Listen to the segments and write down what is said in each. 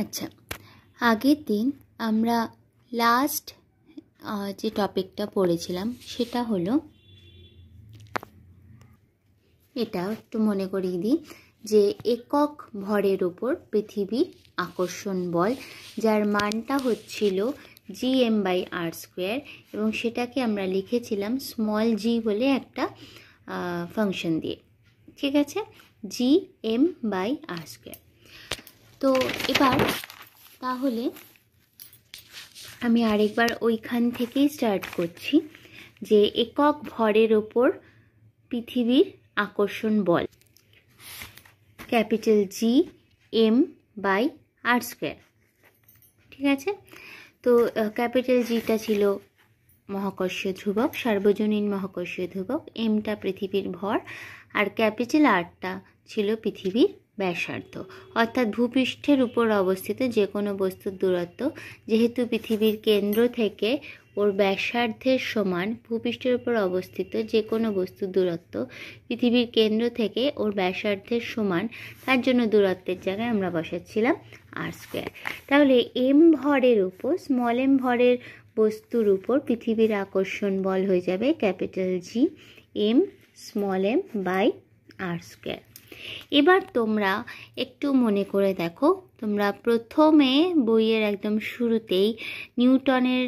আচ্ছা আগের দিন আমরা লাস্ট যে টপিকটা পড়েছিলাম সেটা হলো এটা একটু মনে করিয়ে দিই যে একক ভরের ওপর পৃথিবী আকর্ষণ বল যার মানটা হচ্ছিল G M by R square এবং সেটাকে আমরা লিখেছিলাম স্মল জি বলে একটা ফাংশন দিয়ে ঠিক আছে G M by R square তো এবার তাহলে আমি আরেকবার ওইখান থেকেই স্টার্ট করছি যে একক ভরের ওপর পৃথিবীর আকর্ষণ বল capital G M by R square ঠিক আছে তো ক্যাপিটাল জিটা ছিল মহাকর্ষীয় ধ্রুবক সার্বজনীন মহাকর্ষীয় ধ্রুবক এমটা পৃথিবীর ভর আর ক্যাপিটাল আরটা ছিল পৃথিবীর ব্যাসার্ধ অর্থাৎ ভূপৃষ্ঠের উপর অবস্থিত যে কোনো বস্তুর দূরত্ব যেহেতু পৃথিবীর কেন্দ্র থেকে ওর ব্যাসার্ধের সমান ভূপৃষ্ঠের উপর অবস্থিত যে কোনো বস্তুর দূরত্ব পৃথিবীর কেন্দ্র থেকে ওর ব্যাসার্ধের সমান তার জন্য দূরত্বের জায়গায় আমরা বসাচ্ছিলাম আর স্কোয়ার তাহলে এম ভরের উপর স্মল এম ভরের বস্তুর উপর পৃথিবীর আকর্ষণ বল হয়ে যাবে capital G M small M by R square এবার তোমরা একটু মনে করে দেখো তোমরা প্রথমে বইয়ের একদম শুরুতেই নিউটনের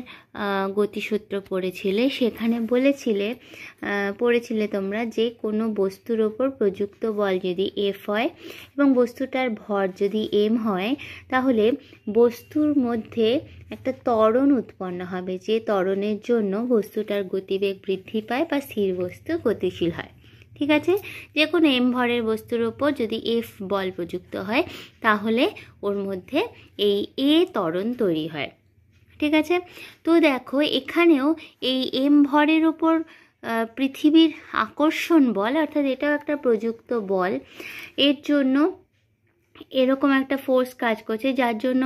গতিসূত্র পড়েছিলে সেখানে বলেছিলে পড়েছিলে তোমরা যে কোনো বস্তুর ওপর প্রযুক্ত বল যদি এফ হয় এবং বস্তুটার ভর যদি এম হয় তাহলে বস্তুর মধ্যে একটা ত্বরণ উৎপন্ন হবে যে তরণের জন্য বস্তুটার গতিবেগ বৃদ্ধি পায় বা স্থির বস্তু গতিশীল হয় ঠিক আছে যে কোনো এম ভরের বস্তুর ওপর যদি এফ বল প্রযুক্ত হয় তাহলে ওর মধ্যে এই এ তরণ তৈরি হয় ঠিক আছে তো দেখো এখানেও এই এম ভরের ওপর পৃথিবীর আকর্ষণ বল অর্থাৎ এটাও একটা প্রযুক্ত বল এর জন্য এরকম একটা ফোর্স কাজ করছে যার জন্য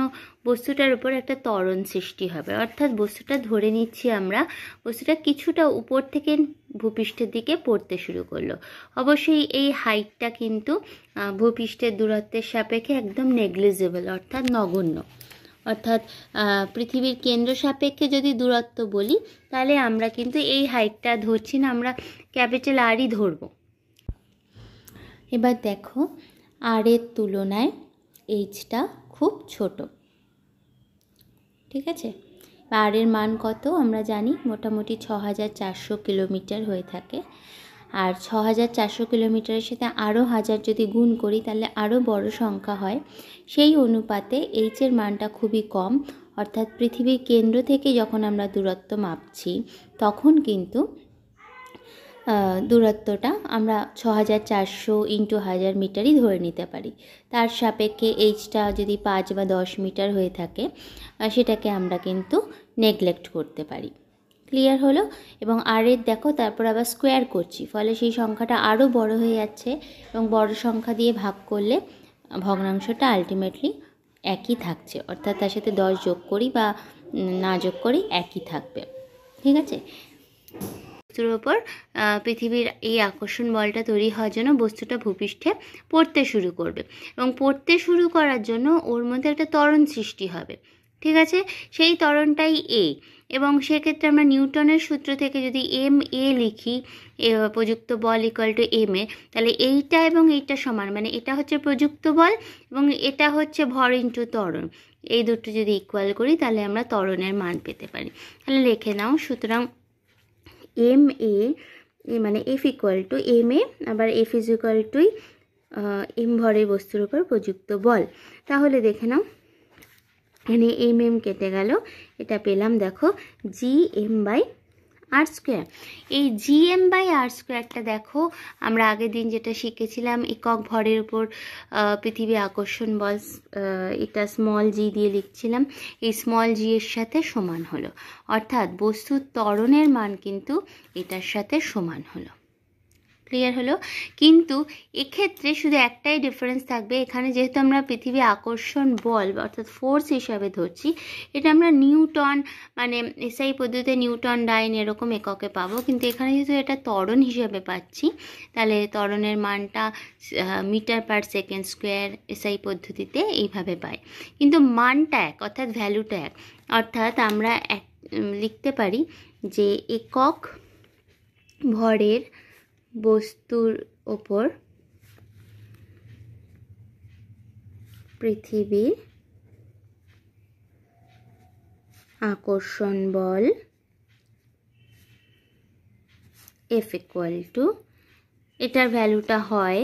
বস্তুটার উপর একটা ত্বরণ সৃষ্টি হবে অর্থাৎ বস্তুটা ধরে নিচ্ছি আমরা বস্তুটা কিছুটা উপর থেকে ভূপৃষ্ঠের দিকে পড়তে শুরু করলো অবশ্যই এই হাইটটা কিন্তু ভূপৃষ্ঠের দূরত্বের সাপেক্ষে একদম নেগলিজেবল অর্থাৎ নগণ্য অর্থাৎ পৃথিবীর কেন্দ্র সাপেক্ষে যদি দূরত্ব বলি তাহলে আমরা কিন্তু এই হাইটটা ধরছি না আমরা ক্যাপিটাল আরই ধরবো এবার দেখো আর এর তুলনায় এইচটা খুব ছোট ঠিক আছে আর এর মান কত আমরা জানি মোটামুটি ছ হাজার চারশো কিলোমিটার হয়ে থাকে আর ছ হাজার চারশো কিলোমিটারের সাথে আরও হাজার যদি গুণ করি তাহলে আরও বড় সংখ্যা হয় সেই অনুপাতে এইচের মানটা খুবই কম অর্থাৎ পৃথিবীর কেন্দ্র থেকে যখন আমরা দূরত্ব মাপছি তখন কিন্তু দূরত্বটা আমরা ছ হাজার চারশো ইন্টু হাজার মিটারই ধরে নিতে পারি তার সাপেক্ষে এইচটা যদি পাঁচ বা দশ মিটার হয়ে থাকে সেটাকে আমরা কিন্তু নেগলেক্ট করতে পারি ক্লিয়ার হলো এবং আর এর দেখো তারপর আবার স্কোয়ার করছি ফলে সেই সংখ্যাটা আরও বড় হয়ে যাচ্ছে এবং বড় সংখ্যা দিয়ে ভাগ করলে ভগ্নাংশটা আলটিমেটলি একই থাকছে অর্থাৎ তার সাথে দশ যোগ করি বা না যোগ করি একই থাকবে ঠিক আছে বস্তুর ওপর পৃথিবীর এই আকর্ষণ বলটা তৈরি হওয়ার জন্য বস্তুটা ভূপৃষ্ঠে পড়তে শুরু করবে এবং পড়তে শুরু করার জন্য ওর মধ্যে একটা তরণ সৃষ্টি হবে ঠিক আছে সেই তরণটাই এ এবং সেক্ষেত্রে আমরা নিউটনের সূত্র থেকে যদি এম এ লিখি প্রযুক্ত বল ইকুয়াল টু এম এ তাহলে এইটা এবং এইটা সমান মানে এটা হচ্ছে প্রযুক্ত বল এবং এটা হচ্ছে ভর ইন্টু তরণ এই দুটো যদি ইকুয়াল করি তাহলে আমরা তরণের মান পেতে পারি তাহলে লিখে নাও সুতরাং এম এ মানে F equal to M A আবার F is equal to M ভরে বস্তুর উপর প্রযুক্ত বল তাহলে দেখে নাও এখানে এম এম কেটে গেল এটা পেলাম দেখো G M by R square এই জি এম বাই আর স্কোয়ারটা দেখো আমরা আগের দিন যেটা শিখেছিলাম একক ভরের উপর পৃথিবী আকর্ষণ বল এটা স্মল জি দিয়ে লিখছিলাম এই স্মল জি এর সাথে সমান হলো অর্থাৎ বস্তুর ত্বরণের মান কিন্তু এটার সাথে সমান হলো ক্লিয়ার হলো কিন্তু এক্ষেত্রে শুধু একটাই ডিফারেন্স থাকবে এখানে যেহেতু আমরা পৃথিবী আকর্ষণ বল অর্থাৎ ফোর্স হিসাবে ধরছি এটা আমরা নিউটন মানে এসআই পদ্ধতিতে নিউটন ডাইন এরকম এককে পাবো কিন্তু এখানে যেহেতু এটা ত্বরণ হিসাবে পাচ্ছি তাহলে ত্বরণের মানটা metre per second square SI পদ্ধতিতে এইভাবে পাই কিন্তু মানটা এক অর্থাৎ ভ্যালুটা এক অর্থাৎ আমরা এক লিখতে পারি যে একক ভরের বস্তুর ওপর পৃথিবীর আকর্ষণ বল এফ ইকুয়াল টু এটার ভ্যালুটা হয়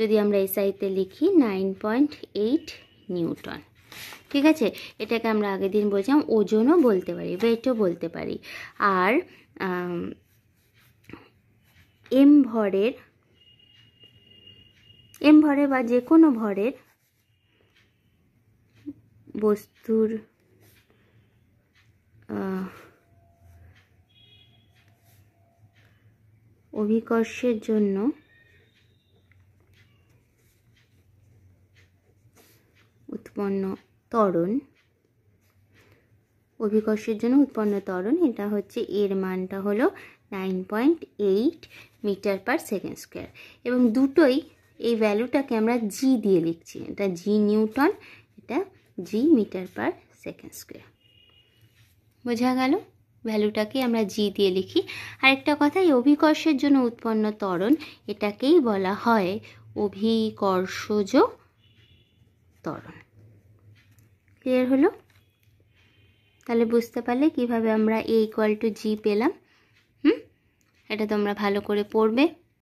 যদি আমরা এসআইতে লিখি নাইন পয়েন্ট এইট নিউটন ঠিক আছে এটাকে আমরা আগের দিন বলছিলাম ওজনও বলতে পারি ওয়েটও বলতে পারি আর এম ভরের এম ভরে বা যে কোনো ভরের বস্তুর অভিকর্ষের জন্য উৎপন্ন ত্বরণ অভিকর্ষের জন্য উৎপন্ন তরণ এটা হচ্ছে এর মানটা হলো nine point eight metre per second square এবং দুটোই এই ভ্যালুটাকে আমরা জি দিয়ে লিখছি এটা জি নিউটন এটা G metre per second square বোঝা গেল ভ্যালুটাকে আমরা জি দিয়ে লিখি আরেকটা কথা এই অভিকর্ষের জন্য উৎপন্ন ত্বরণ এটাকেই বলা হয় অভিকর্ষজ ত্বরণ ক্লিয়ার হলো তাহলে বুঝতে পারলে কিভাবে আমরা এ ইকুয়াল টু জি পেলাম এটা তোমরা ভালো করে পড়বে